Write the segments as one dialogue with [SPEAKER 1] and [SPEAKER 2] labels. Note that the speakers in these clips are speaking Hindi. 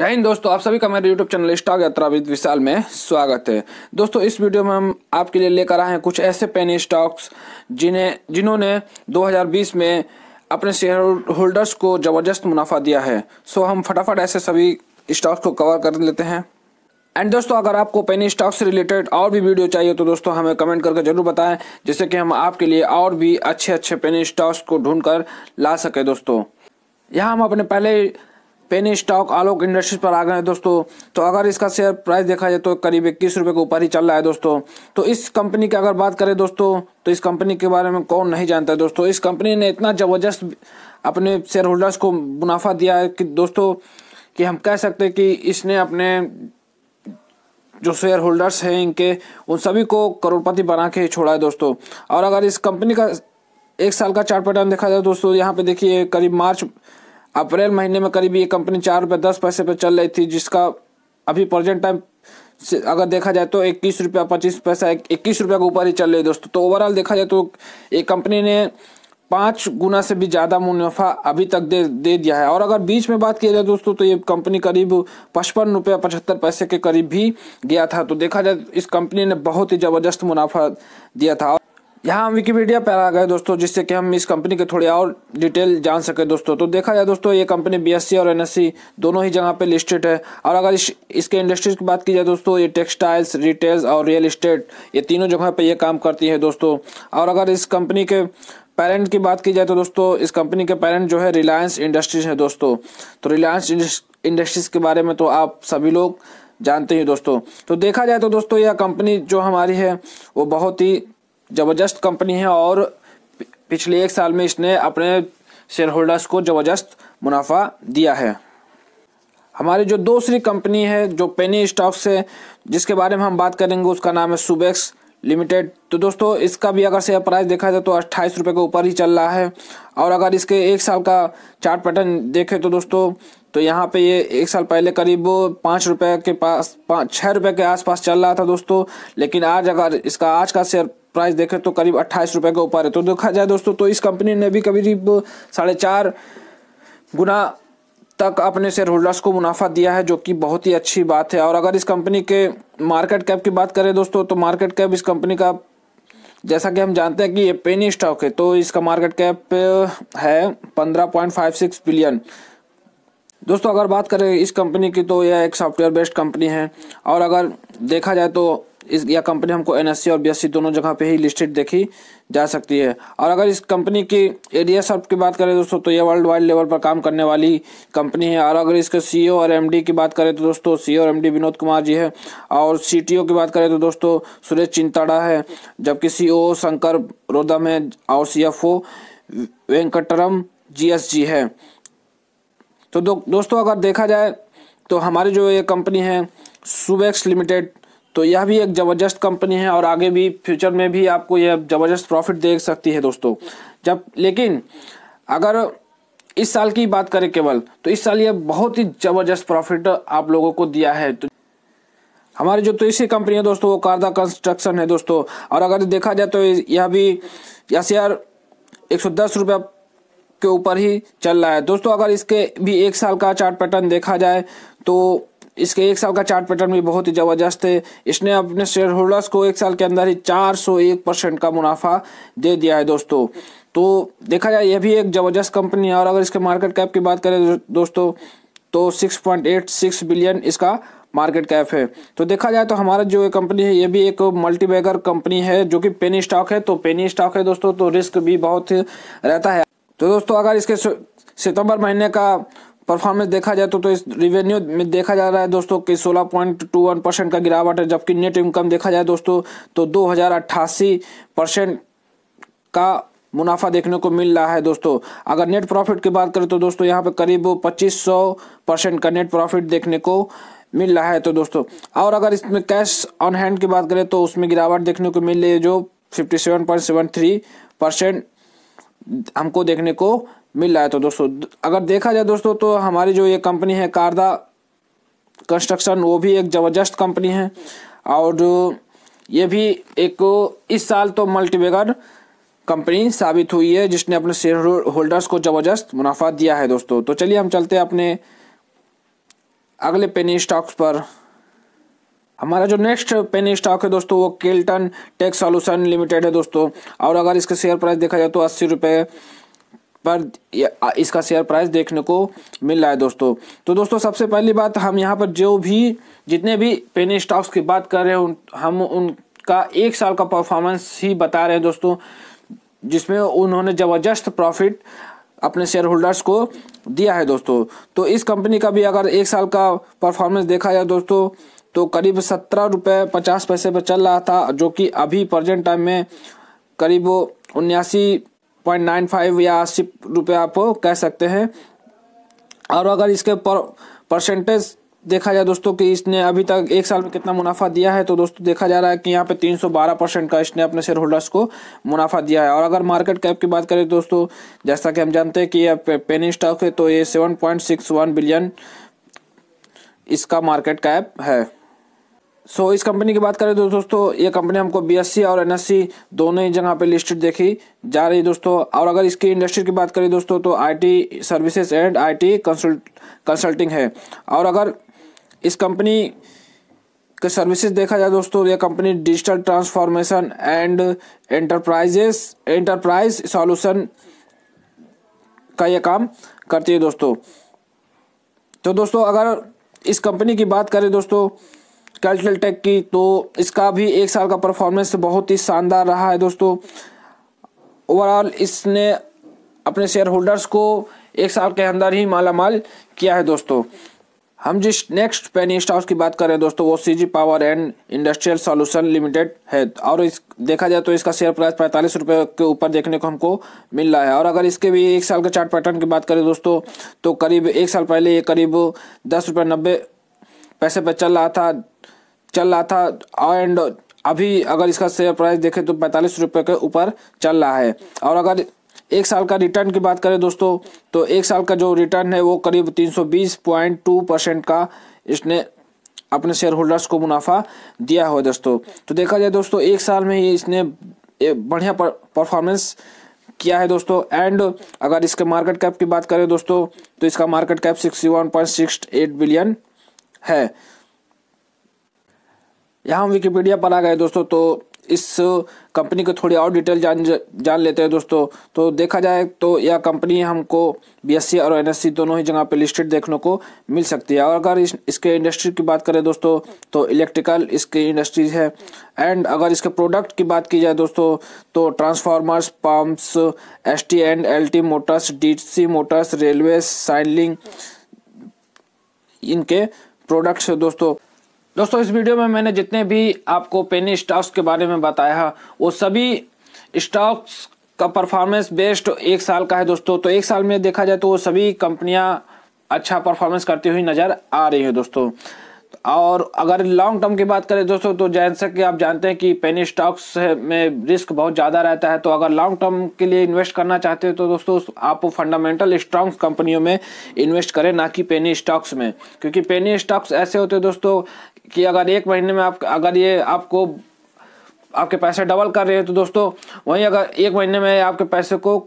[SPEAKER 1] जय हिंद दोस्तों आप सभी का मेरे YouTube चैनल स्टॉक यात्रा विद विशाल में स्वागत है दोस्तों इस वीडियो में हम आपके लिए लेकर आए हैं कुछ ऐसे पेनी स्टॉक्स जिन्हें जिन्होंने 2020 में अपने शेयर होल्डर्स को ज़बरदस्त मुनाफा दिया है सो हम फटाफट ऐसे सभी स्टॉक्स को कवर कर लेते हैं एंड दोस्तों अगर आपको पेनी स्टॉक से रिलेटेड और भी वीडियो चाहिए तो दोस्तों हमें कमेंट करके जरूर बताएं जिससे कि हम आपके लिए और भी अच्छे अच्छे पेनी स्टॉक्स को ढूंढ कर ला सके दोस्तों यहाँ हम अपने पहले पेनी स्टॉक आलोक इंडस्ट्रीज पर आ गए हैं दोस्तों तो अगर इसका शेयर प्राइस देखा जाए तो करीब इक्कीस रुपये के ऊपर ही चल रहा है दोस्तों तो इस कंपनी की अगर बात करें दोस्तों तो इस कंपनी के बारे में कौन नहीं जानता है दोस्तों इस कंपनी ने इतना ज़बरदस्त अपने शेयर होल्डर्स को मुनाफा दिया है कि दोस्तों कि हम कह सकते हैं कि इसने अपने जो शेयर होल्डर्स हैं इनके उन सभी को करोड़पति बना के छोड़ा है दोस्तों और अगर इस कंपनी का एक साल का चार्ट पैटर्न देखा जाए तो दोस्तों यहाँ पे देखिए करीब मार्च अप्रैल महीने में करीब ये कंपनी चार रुपये दस पैसे पर चल रही थी जिसका अभी प्रेजेंट टाइम से अगर देखा जाए तो इक्कीस रुपया पच्चीस पैसा इक्कीस रुपये के ऊपर ही चल रही है दोस्तों तो ओवरऑल देखा जाए तो ये कंपनी ने पाँच गुना से भी ज़्यादा मुनाफा अभी तक दे दे दिया है और अगर बीच में बात किया जाए दोस्तों तो ये कंपनी करीब पचपन रुपये पचहत्तर पैसे के करीब भी गया था तो देखा जाए इस कंपनी ने बहुत ही ज़बरदस्त मुनाफा दिया था यहाँ हम विकीपीडिया पर आ गए दोस्तों जिससे कि हम इस कंपनी के थोड़ी और डिटेल जान सके दोस्तों तो देखा जाए दोस्तों ये कंपनी बीएससी और एनएससी दोनों ही जगह पे लिस्टेड है और अगर इस, इसके इंडस्ट्रीज की बात की जाए दोस्तों ये टेक्सटाइल्स रिटेल्स और रियल इस्टेट ये तीनों जगह पे ये काम करती है दोस्तों और अगर इस कंपनी के पेरेंट की बात की जाए तो दोस्तों इस कंपनी के पेरेंट जो है रिलायंस इंडस्ट्रीज है दोस्तों तो रिलायंस इंडस्ट्रीज के बारे में तो आप सभी लोग जानते हैं दोस्तों तो देखा जाए तो दोस्तों यह कंपनी जो हमारी है वो बहुत ही ज़बरदस्त कंपनी है और पिछले एक साल में इसने अपने शेयर होल्डर्स को ज़बरदस्त मुनाफा दिया है हमारी जो दूसरी कंपनी है जो पेनी स्टॉक्स है जिसके बारे में हम बात करेंगे उसका नाम है सुबेक्स लिमिटेड तो दोस्तों इसका भी अगर शेयर प्राइस देखा जाए तो अट्ठाईस रुपये के ऊपर ही चल रहा है और अगर इसके एक साल का चार्ट पैटर्न देखें तो दोस्तों तो यहाँ पे ये एक साल पहले करीब पाँच रुपये के पास पाँच छः रुपये के आसपास चल रहा था दोस्तों लेकिन आज अगर इसका आज का शेयर प्राइस देखें तो करीब अट्ठाईस रुपये के ऊपर है तो देखा जाए दोस्तों तो इस कंपनी ने भी करीब साढ़े चार गुना तक अपने शेयर होल्डर्स को मुनाफा दिया है जो कि बहुत ही अच्छी बात है और अगर इस कंपनी के मार्केट कैप की बात करें दोस्तों तो मार्केट कैप इस कंपनी का जैसा कि हम जानते हैं कि ये पेनी स्टॉक है तो इसका मार्केट कैप है पंद्रह पॉइंट फाइव सिक्स बिलियन दोस्तों अगर बात करें इस कंपनी की तो यह एक सॉफ्टवेयर बेस्ड कंपनी है और अगर देखा जाए तो इस यह कंपनी हमको एन और बी दोनों जगह पे ही लिस्टेड देखी जा सकती है और अगर इस कंपनी की एरिया सर्फ की बात करें दोस्तों तो यह वर्ल्ड वाइड लेवल पर काम करने वाली कंपनी है और अगर इसके सीईओ e और एमडी की बात करें तो दोस्तों सीईओ e और एमडी विनोद कुमार जी है और सीटीओ की बात करें तो दोस्तों सुरेश चिंताड़ा है जबकि ओ e शंकर रोदम है और सी वेंकटरम जीएसजी है तो दो, दोस्तों अगर देखा जाए तो हमारी जो ये कंपनी है सुबेक्स लिमिटेड तो यह भी एक ज़बरदस्त कंपनी है और आगे भी फ्यूचर में भी आपको यह ज़बरदस्त प्रॉफिट दे सकती है दोस्तों जब लेकिन अगर इस साल की बात करें केवल तो इस साल यह बहुत ही ज़बरदस्त प्रॉफिट आप लोगों को दिया है तो हमारी जो तीसरी तो कंपनी है दोस्तों वो कारदा कंस्ट्रक्शन है दोस्तों और अगर देखा जाए तो यह भी यह शेयर एक सौ दस रुपये के ऊपर ही चल रहा है दोस्तों अगर इसके भी एक साल का चार्ट पैटर्न देखा जाए तो इसके एक साल का चार्ट पैटर्न भी बहुत ही ज़बरदस्त है इसने अपने शेयर होल्डर्स को एक साल के अंदर ही 401 परसेंट का मुनाफा दे दिया है दोस्तों तो देखा जाए यह भी एक ज़बरदस्त कंपनी है और अगर इसके मार्केट कैप की बात करें दोस्तों तो 6.86 बिलियन इसका मार्केट कैप है तो देखा जाए तो हमारा जो कंपनी है ये भी एक मल्टीबैगर कंपनी है जो कि पेनी स्टॉक है तो पेनी स्टॉक है दोस्तों तो रिस्क भी बहुत रहता है तो दोस्तों अगर इसके सितंबर महीने का परफॉर्मेंस देखा जाए तो, तो इस रिवेन्यू में देखा जा रहा है दोस्तों कि 16.21 परसेंट का गिरावट है जबकि नेट इनकम देखा जाए दोस्तों तो दो परसेंट का मुनाफा देखने को मिल रहा है दोस्तों अगर नेट प्रॉफिट की बात करें तो दोस्तों यहाँ पे करीब 2500 परसेंट का नेट प्रॉफिट देखने को मिल रहा है तो दोस्तों और अगर इसमें कैश ऑन हैंड की बात करें तो उसमें गिरावट देखने को मिल रही है जो फिफ्टी परसेंट हमको देखने को मिल रहा है तो दोस्तों अगर देखा जाए दोस्तों तो हमारी जो ये कंपनी है कारदा कंस्ट्रक्शन वो भी एक ज़बरदस्त कंपनी है और ये भी एक इस साल तो मल्टीवेगर कंपनी साबित हुई है जिसने अपने शेयर होल्डर्स को ज़बरदस्त मुनाफा दिया है दोस्तों तो चलिए हम चलते हैं अपने अगले पेनी स्टॉक्स पर हमारा जो नेक्स्ट पेनी स्टॉक है दोस्तों वो केल्टन टेक सॉल्यूशन लिमिटेड है दोस्तों और अगर इसके शेयर प्राइस देखा जाए तो अस्सी रुपये पर इसका शेयर प्राइस देखने को मिल रहा है दोस्तों तो दोस्तों सबसे पहली बात हम यहाँ पर जो भी जितने भी पेनी स्टॉक्स की बात कर रहे हैं हम उनका एक साल का परफॉर्मेंस ही बता रहे हैं दोस्तों जिसमें उन्होंने ज़बरदस्त प्रॉफिट अपने शेयर होल्डर्स को दिया है दोस्तों तो इस कंपनी का भी अगर एक साल का परफॉर्मेंस देखा जाए दोस्तों तो करीब सत्रह रुपये पचास पैसे पर चल रहा था जो कि अभी प्रजेंट टाइम में करीब उन्यासी पॉइंट नाइन फाइव या अस्सी रुपये आप कह सकते हैं और अगर इसके पर परसेंटेज देखा जाए दोस्तों कि इसने अभी तक एक साल में कितना मुनाफा दिया है तो दोस्तों देखा जा रहा है कि यहाँ पे 312 परसेंट का इसने अपने शेयर होल्डर्स को मुनाफा दिया है और अगर मार्केट कैप की बात करें दोस्तों जैसा कि हम जानते हैं कि यह पेनी स्टॉक है तो ये 7.61 बिलियन इसका मार्केट कैप है सो so, इस कंपनी की बात करें तो दोस्तों ये कंपनी हमको बीएससी और एनएससी दोनों ही जगह पे लिस्टेड देखी जा रही है दोस्तों और अगर इसकी इंडस्ट्री की बात करें दोस्तों तो IT services and IT consult consulting है और अगर इस कंपनी के सर्विसेज देखा जाए दोस्तों यह company digital transformation and enterprises enterprise solution का यह काम करती है दोस्तों तो दोस्तों अगर इस कंपनी की बात करें दोस्तों कैल्टल टेक की तो इसका भी एक साल का परफॉर्मेंस बहुत ही शानदार रहा है दोस्तों ओवरऑल इसने अपने शेयर होल्डर्स को एक साल के अंदर ही माला माल किया है दोस्तों हम जिस नेक्स्ट पेनी स्टॉक्स की बात कर रहे हैं दोस्तों वो C G power and industrial solution limited है और इस देखा जाए तो इसका शेयर प्राइस पैंतालीस रुपये के ऊपर देखने को हमको मिल रहा है और अगर इसके भी एक साल के चार्ट पैटर्न की बात करें दोस्तों तो करीब एक साल पहले ये करीब दस रुपये नब्बे पैसे पर चल रहा था चल रहा था एंड अभी अगर इसका शेयर प्राइस देखें तो पैंतालीस रुपये के ऊपर चल रहा है और अगर एक साल का रिटर्न की बात करें दोस्तों तो एक साल का जो रिटर्न है वो करीब तीन परसेंट का इसने अपने शेयर होल्डर्स को मुनाफा दिया हो दोस्तों तो देखा जाए दोस्तों एक साल में ही इसने बढ़िया परफॉर्मेंस किया है दोस्तों एंड अगर इसके मार्केट कैप की बात करें दोस्तों तो इसका market cap sixty one point six eight billion है यहाँ हम विकिपीडिया पर आ गए दोस्तों तो इस कंपनी को थोड़ी और डिटेल जान जान लेते हैं दोस्तों तो देखा जाए तो यह कंपनी हमको बीएससी और एनएससी दोनों ही जगह पर लिस्टेड देखने को मिल सकती है और अगर इस, इसके इंडस्ट्री की बात करें दोस्तों तो इलेक्ट्रिकल इसकी इंडस्ट्री है एंड अगर इसके प्रोडक्ट की बात की जाए दोस्तों तो transformers pumps S T and L T motors D motors railway signalling इनके प्रोडक्ट्स है दोस्तों दोस्तों इस वीडियो में मैंने जितने भी आपको पेनी स्टॉक्स के बारे में बताया वो सभी स्टॉक्स का परफॉर्मेंस बेस्ट एक साल का है दोस्तों तो एक साल में देखा जाए तो वो सभी कंपनियां अच्छा परफॉर्मेंस करती हुई नज़र आ रही है दोस्तों और अगर लॉन्ग टर्म की बात करें दोस्तों तो जैसे कि आप जानते हैं कि पेनी स्टॉक्स में रिस्क बहुत ज़्यादा रहता है तो अगर लॉन्ग टर्म के लिए इन्वेस्ट करना चाहते हो तो दोस्तों आप फंडामेंटल स्ट्रॉन्ग कंपनियों में इन्वेस्ट करें ना कि पेनी स्टॉक्स में क्योंकि पेनी स्टॉक्स ऐसे होते हैं दोस्तों कि अगर एक महीने में आप अगर ये आपको आपके पैसे डबल कर रहे हैं तो दोस्तों वहीं अगर एक महीने में आपके पैसे को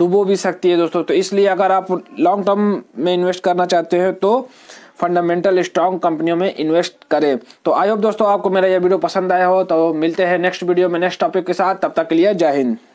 [SPEAKER 1] डुबो भी सकती है दोस्तों तो इसलिए अगर आप लॉन्ग टर्म में इन्वेस्ट करना चाहते हैं तो फंडामेंटल स्ट्रांग कंपनियों में इन्वेस्ट करें तो आई होप दोस्तों आपको मेरा यह वीडियो पसंद आया हो तो मिलते हैं नेक्स्ट वीडियो में नेक्स्ट टॉपिक के साथ तब तक के लिए जय हिंद